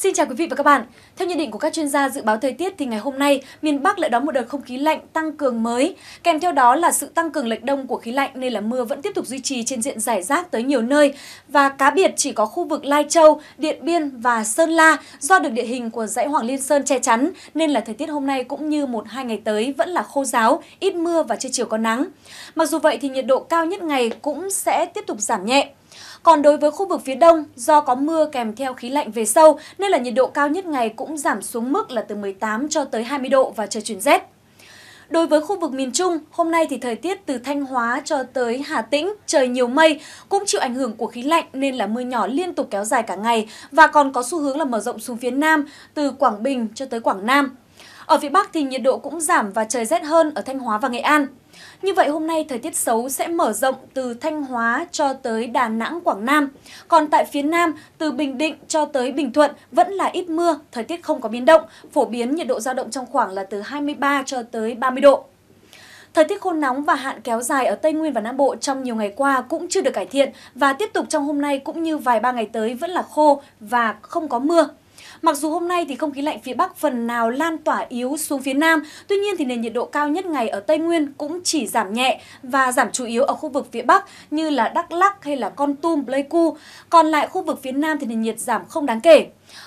Xin chào quý vị và các bạn. Theo nhận định của các chuyên gia dự báo thời tiết thì ngày hôm nay miền Bắc lại đón một đợt không khí lạnh tăng cường mới, kèm theo đó là sự tăng cường lệch đông của khí lạnh nên là mưa vẫn tiếp tục duy trì trên diện rải rác tới nhiều nơi và cá biệt chỉ có khu vực Lai Châu, Điện Biên và Sơn La do được địa hình của dãy Hoàng Liên Sơn che chắn nên là thời tiết hôm nay cũng như một hai ngày tới vẫn là khô giáo, ít mưa và trưa chiều có nắng. Mặc dù vậy thì nhiệt độ cao nhất ngày cũng sẽ tiếp tục giảm nhẹ. Còn đối với khu vực phía đông, do có mưa kèm theo khí lạnh về sâu nên là nhiệt độ cao nhất ngày cũng giảm xuống mức là từ 18 cho tới 20 độ và trời chuyển rét. Đối với khu vực miền Trung, hôm nay thì thời tiết từ Thanh Hóa cho tới Hà Tĩnh, trời nhiều mây, cũng chịu ảnh hưởng của khí lạnh nên là mưa nhỏ liên tục kéo dài cả ngày và còn có xu hướng là mở rộng xuống phía Nam, từ Quảng Bình cho tới Quảng Nam. Ở phía Bắc thì nhiệt độ cũng giảm và trời rét hơn ở Thanh Hóa và Nghệ An. Như vậy hôm nay thời tiết xấu sẽ mở rộng từ Thanh Hóa cho tới Đà Nẵng, Quảng Nam. Còn tại phía Nam, từ Bình Định cho tới Bình Thuận vẫn là ít mưa, thời tiết không có biến động, phổ biến nhiệt độ dao động trong khoảng là từ 23 cho tới 30 độ. Thời tiết khô nóng và hạn kéo dài ở Tây Nguyên và Nam Bộ trong nhiều ngày qua cũng chưa được cải thiện và tiếp tục trong hôm nay cũng như vài ba ngày tới vẫn là khô và không có mưa. Mặc dù hôm nay thì không khí lạnh phía Bắc phần nào lan tỏa yếu xuống phía Nam, tuy nhiên thì nền nhiệt độ cao nhất ngày ở Tây Nguyên cũng chỉ giảm nhẹ và giảm chủ yếu ở khu vực phía Bắc như là Đắk Lắk hay là Con Tum, Pleiku. Còn lại khu vực phía Nam thì nền nhiệt giảm không đáng kể.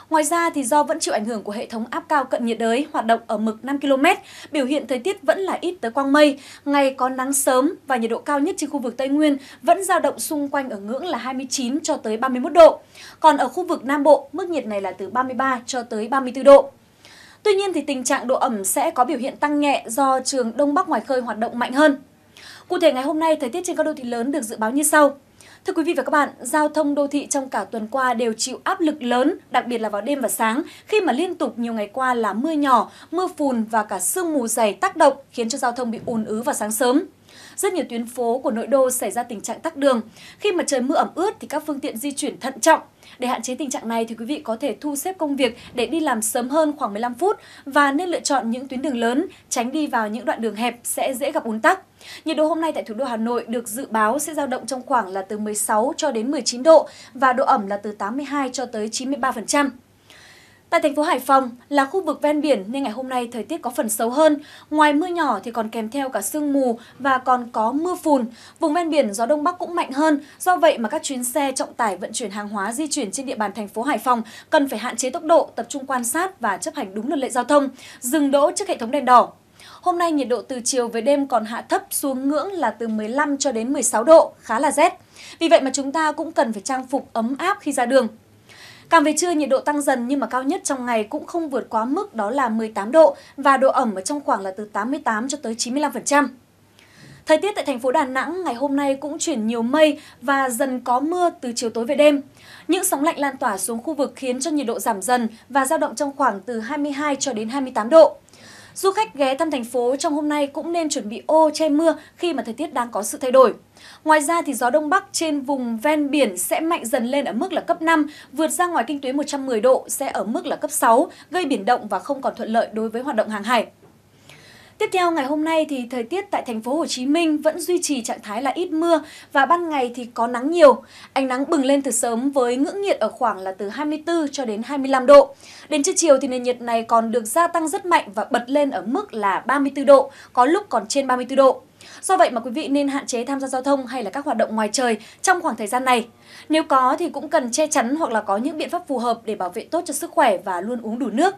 Ngoài ra thì do vẫn chịu ảnh hưởng của hệ thống áp cao cận nhiệt đới hoạt động ở mực 5 km, biểu hiện thời tiết vẫn là ít tới quang mây, ngày có nắng sớm và nhiệt độ cao nhất trên khu vực Tây Nguyên vẫn dao động xung quanh ở ngưỡng là 29 cho tới 31 độ. Còn ở khu vực Nam Bộ, mức nhiệt này là từ 33 cho tới 34 độ. Tuy nhiên thì tình trạng độ ẩm sẽ có biểu hiện tăng nhẹ do trường Đông Bắc ngoài khơi hoạt động mạnh hơn. Cụ thể ngày hôm nay, thời tiết trên các đô thị lớn được dự báo như sau. Thưa quý vị và các bạn, giao thông đô thị trong cả tuần qua đều chịu áp lực lớn, đặc biệt là vào đêm và sáng, khi mà liên tục nhiều ngày qua là mưa nhỏ, mưa phùn và cả sương mù dày tác động khiến cho giao thông bị ùn ứ vào sáng sớm rất nhiều tuyến phố của nội đô xảy ra tình trạng tắc đường. Khi mà trời mưa ẩm ướt thì các phương tiện di chuyển thận trọng. Để hạn chế tình trạng này thì quý vị có thể thu xếp công việc để đi làm sớm hơn khoảng 15 phút và nên lựa chọn những tuyến đường lớn, tránh đi vào những đoạn đường hẹp sẽ dễ gặp ùn tắc. Nhiệt độ hôm nay tại thủ đô Hà Nội được dự báo sẽ dao động trong khoảng là từ 16 cho đến 19 độ và độ ẩm là từ 82 cho tới 93%. Tại thành phố Hải Phòng là khu vực ven biển nên ngày hôm nay thời tiết có phần xấu hơn. Ngoài mưa nhỏ thì còn kèm theo cả sương mù và còn có mưa phùn. Vùng ven biển gió đông bắc cũng mạnh hơn, do vậy mà các chuyến xe trọng tải vận chuyển hàng hóa di chuyển trên địa bàn thành phố Hải Phòng cần phải hạn chế tốc độ, tập trung quan sát và chấp hành đúng luật lệ giao thông, dừng đỗ trước hệ thống đèn đỏ. Hôm nay nhiệt độ từ chiều về đêm còn hạ thấp xuống ngưỡng là từ 15 cho đến 16 độ, khá là rét. Vì vậy mà chúng ta cũng cần phải trang phục ấm áp khi ra đường. Càng về trưa nhiệt độ tăng dần nhưng mà cao nhất trong ngày cũng không vượt quá mức đó là 18 độ và độ ẩm ở trong khoảng là từ 88 cho tới 95%. Thời tiết tại thành phố Đà Nẵng ngày hôm nay cũng chuyển nhiều mây và dần có mưa từ chiều tối về đêm. Những sóng lạnh lan tỏa xuống khu vực khiến cho nhiệt độ giảm dần và dao động trong khoảng từ 22 cho đến 28 độ. Du khách ghé thăm thành phố trong hôm nay cũng nên chuẩn bị ô che mưa khi mà thời tiết đang có sự thay đổi. Ngoài ra thì gió đông bắc trên vùng ven biển sẽ mạnh dần lên ở mức là cấp 5, vượt ra ngoài kinh tuyến 110 độ sẽ ở mức là cấp 6, gây biển động và không còn thuận lợi đối với hoạt động hàng hải. Tiếp theo ngày hôm nay thì thời tiết tại thành phố Hồ Chí Minh vẫn duy trì trạng thái là ít mưa và ban ngày thì có nắng nhiều. Ánh nắng bừng lên từ sớm với ngưỡng nhiệt ở khoảng là từ 24 cho đến 25 độ. Đến trưa chiều thì nền nhiệt này còn được gia tăng rất mạnh và bật lên ở mức là 34 độ, có lúc còn trên 34 độ. Do vậy mà quý vị nên hạn chế tham gia giao thông hay là các hoạt động ngoài trời trong khoảng thời gian này. Nếu có thì cũng cần che chắn hoặc là có những biện pháp phù hợp để bảo vệ tốt cho sức khỏe và luôn uống đủ nước.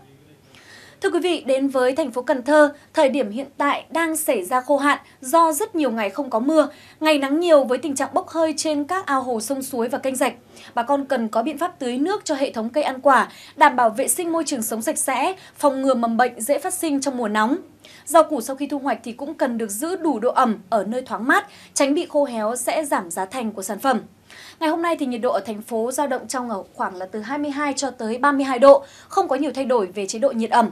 Thưa quý vị, đến với thành phố Cần Thơ, thời điểm hiện tại đang xảy ra khô hạn do rất nhiều ngày không có mưa, ngày nắng nhiều với tình trạng bốc hơi trên các ao hồ sông suối và kênh rạch. Bà con cần có biện pháp tưới nước cho hệ thống cây ăn quả, đảm bảo vệ sinh môi trường sống sạch sẽ, phòng ngừa mầm bệnh dễ phát sinh trong mùa nóng. Rau củ sau khi thu hoạch thì cũng cần được giữ đủ độ ẩm ở nơi thoáng mát, tránh bị khô héo sẽ giảm giá thành của sản phẩm. Ngày hôm nay thì nhiệt độ ở thành phố dao động trong khoảng là từ 22 cho tới 32 độ, không có nhiều thay đổi về chế độ nhiệt ẩm.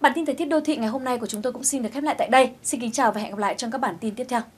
Bản tin thời tiết đô thị ngày hôm nay của chúng tôi cũng xin được khép lại tại đây. Xin kính chào và hẹn gặp lại trong các bản tin tiếp theo.